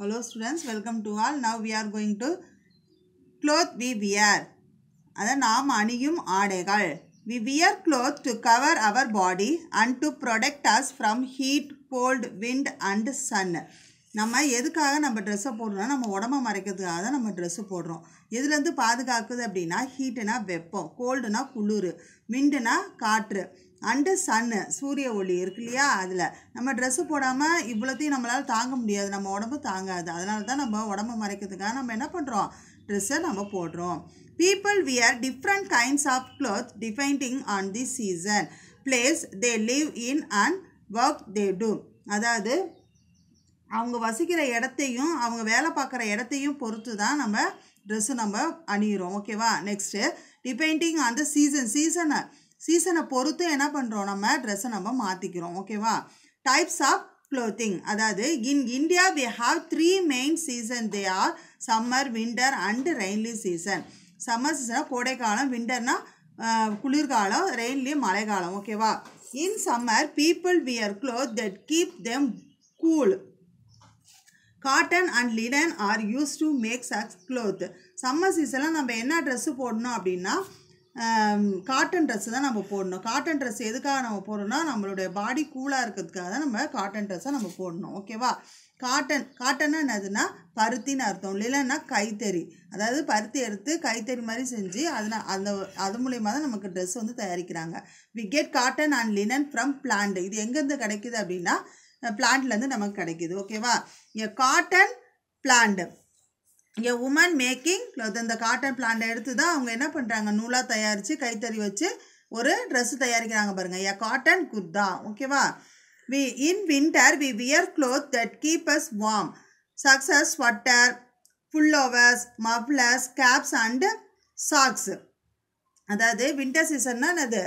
hello students welcome to all now we are going to cloth we wear அது நாம் அணியும் ஆடைகள் we wear cloth to cover our body and to protect us from heat cold wind and sun நம்ம எதுக்காக நம்ம dress போடுறோம்னா நம்ம உடம்ப மறைக்கிறதுக்காக தான் நம்ம dress போடுறோம் இதுலேருந்து பாதுகாக்குது அப்படினா heat நா அப்படின்னா cold நா கோல்டுனா wind நா காற்று அண்டர் சன்னு சூரிய ஒளி இருக்கு இல்லையா அதில் நம்ம ட்ரெஸ்ஸு போடாமல் இவ்வளோத்தையும் நம்மளால் தாங்க முடியாது நம்ம உடம்பு தாங்காது அதனால தான் நம்ம உடம்பு மறைக்கிறதுக்காக நம்ம என்ன பண்ணுறோம் ட்ரெஸ்ஸை நம்ம போடுறோம் people wear different kinds of cloth depending on the season place they live in and work they do அதாவது அவங்க வசிக்கிற இடத்தையும் அவங்க வேலை பார்க்குற இடத்தையும் பொறுத்து தான் நம்ம ட்ரெஸ்ஸு நம்ம அணிகிறோம் ஓகேவா next depending on the season சீசனை சீசனை பொறுத்து என்ன பண்ணுறோம் நம்ம ட்ரெஸ்ஸை நம்ம மாற்றிக்கிறோம் ஓகேவா டைப்ஸ் ஆஃப் க்ளோத்திங் அதாவது in India we have three main season they are summer winter and rainy season summer சீசனாக கோடைக்காலம் விண்டர்னா குளிர்காலம் ரெயின்லி மழைக்காலம் ஓகேவா in summer people wear cloth that keep them cool cotton and linen are used to make சக்ஸ் cloth summer சீசனில் நம்ம என்ன ட்ரெஸ்ஸு போடணும் அப்படின்னா காட்டன் ட்ரெஸ்ஸு தான் நம்ம போடணும் காட்டன் ட்ரெஸ் எதுக்காக நம்ம போடணும்னா நம்மளுடைய பாடி கூலாக இருக்கிறதுக்காக தான் நம்ம காட்டன் ட்ரெஸ்ஸை நம்ம போடணும் ஓகேவா காட்டன் காட்டன்னா என்னதுன்னா பருத்தின்னு அர்த்தம் இல்லைன்னா கைத்தறி அதாவது பருத்தி எடுத்து கைத்தறி மாதிரி செஞ்சு அதில் அந்த அது மூலியமாக தான் நமக்கு ட்ரெஸ் வந்து தயாரிக்கிறாங்க we get cotton and linen from plant இது எங்கேருந்து கிடைக்குது அப்படின்னா பிளான்ட்லேருந்து நமக்கு கிடைக்குது ஓகேவா காட்டன் பிளான்ட் இங்கே உமன் மேக்கிங் க்ளோத் இந்த காட்டன் பிளான்ட் எடுத்து தான் அவங்க என்ன பண்ணுறாங்க நூலாக தயாரித்து கைத்தறி வச்சு ஒரு ட்ரெஸ் தயாரிக்கிறாங்க பாருங்கள் ஏ காட்டன் குர்தா ஓகேவா we in winter we wear cloth that keep us warm சக்ஸஸ் sweater pullovers mufflers caps and socks அதாவது வின்டர் சீசன்னா என்னது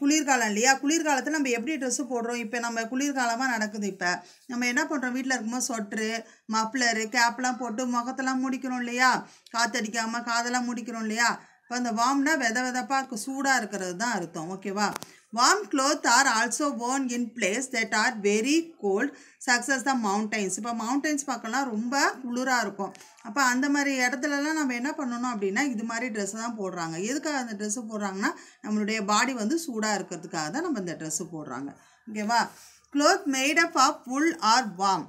குளிர்காலம் இல்லையா குளிர்காலத்தில் நம்ம எப்படி ட்ரெஸ்ஸு போடுறோம் இப்போ நம்ம குளிர்காலமாக நடக்குது இப்போ நம்ம என்ன பண்ணுறோம் வீட்டில் இருக்கும்போது சொட்ரு மப்ளரு கேப்லாம் போட்டு முகத்தெல்லாம் முடிக்கிறோம் இல்லையா காற்றடிக்காமல் காதெல்லாம் முடிக்கிறோம் இல்லையா இப்போ அந்த வாம்னா வெத வெதப்பாக இருக்கும் சூடாக இருக்கிறது தான் அர்த்தம் ஓகேவா warm cloth are also worn in place that are very cold சக்ஸஸ் த மவுண்டைன்ஸ் இப்போ மவுண்டைன்ஸ் பார்க்கலாம் ரொம்ப குளிராக இருக்கும் அப்போ அந்த மாதிரி இடத்துலலாம் நம்ம என்ன பண்ணணும் அப்படின்னா இது மாதிரி ட்ரெஸ்ஸை தான் போடுறாங்க எதுக்காக அந்த ட்ரெஸ்ஸு போடுறாங்கன்னா நம்மளுடைய பாடி வந்து சூடாக இருக்கிறதுக்காக தான் நம்ம இந்த ட்ரெஸ்ஸு போடுறாங்க ஓகேவா cloth made up of wool are warm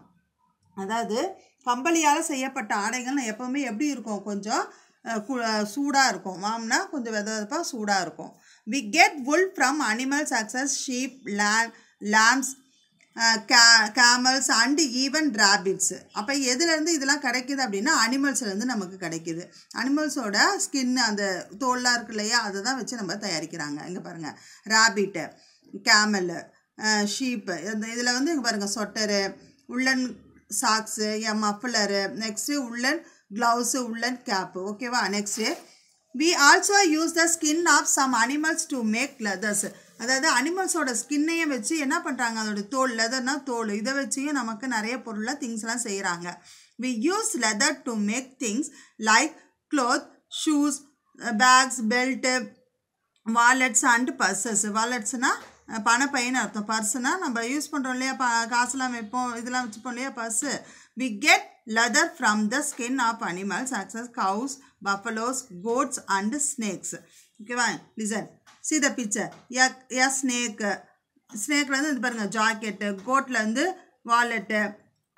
அதாவது கம்பளியால் செய்யப்பட்ட ஆடைகள் எப்போவுமே எப்படி இருக்கும் கொஞ்சம் சூடாக இருக்கும் வாம்னா கொஞ்சம் வெத வெதப்பாக சூடாக இருக்கும் we get wool from animals such as sheep லே லேம்ஸ் கே கேமல்ஸ் அண்டு ஈவன் ராபிட்ஸு அப்போ எதுலேருந்து இதெல்லாம் கிடைக்கிது அப்படின்னா அனிமல்ஸ்லேருந்து நமக்கு கிடைக்கிது அனிமல்ஸோட ஸ்கின் அந்த தோல்லாம் இருக்கு இல்லையா அதை தான் வச்சு நம்ம தயாரிக்கிறாங்க இங்கே பாருங்கள் ரேபிட்டு கேமலு ஷீப்பு இந்த இதில் வந்து இங்கே பாருங்கள் சொட்டரு உள்ளன் சாக்ஸு என் muffler next woollen gloves woollen cap ஓகேவா next we also use the skin of some animals to make leathers அதாவது அனிமல்ஸோட ஸ்கின்னையும் வச்சு என்ன பண்ணுறாங்க அதோட தோல் லெதர்னா தோல் இதை வச்சியும் நமக்கு நிறைய பொருளாக திங்ஸ்லாம் செய்கிறாங்க we use leather to make things like cloth shoes bags belt wallets and purses வாலெட்ஸ்னால் பணப்பையின் அர்த்தம் பர்ஸுனால் நம்ம யூஸ் பண்ணுறோம் இல்லையா ப காசுலாம் வைப்போம் இதெல்லாம் வச்சுப்போம் இல்லையா purse we get leather from the skin of animals such as cows buffaloes goats and snakes ஓகேவா லிசன் சி த பிக்சர் ய ஸ்னேக்கு ஸ்னேக்கில் வந்து இது பாருங்கள் ஜாக்கெட்டு கோட்டில் வந்து வாலெட்டு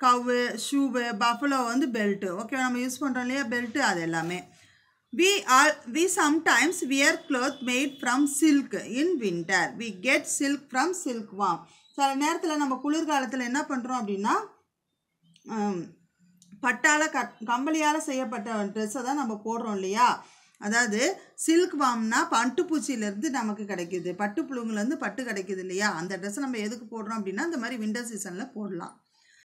கவு ஷூவு பஃபலோ வந்து பெல்ட்டு ஓகேவா நம்ம யூஸ் பண்ணுறோம் இல்லையா பெல்ட்டு அது எல்லாமே we are we sometimes wear cloth made from silk in winter we get silk from silk worm சில நேரத்தில் நம்ம குளிர்காலத்தில் என்ன பண்ணுறோம் அப்படின்னா um, பட்டால் க கம்பளியால் செய்யப்பட்ட ட்ரெஸ்ஸை தான் நம்ம போடுறோம் இல்லையா அதாவது சில்க் வாம்னா பட்டுப்பூச்சியிலேருந்து நமக்கு கிடைக்கிது பட்டு புழுங்குலேருந்து பட்டு கிடைக்கிது இல்லையா அந்த ட்ரெஸ்ஸை நம்ம எதுக்கு போடுறோம் அப்படின்னா இந்த மாதிரி விண்டர் சீசனில் போடலாம்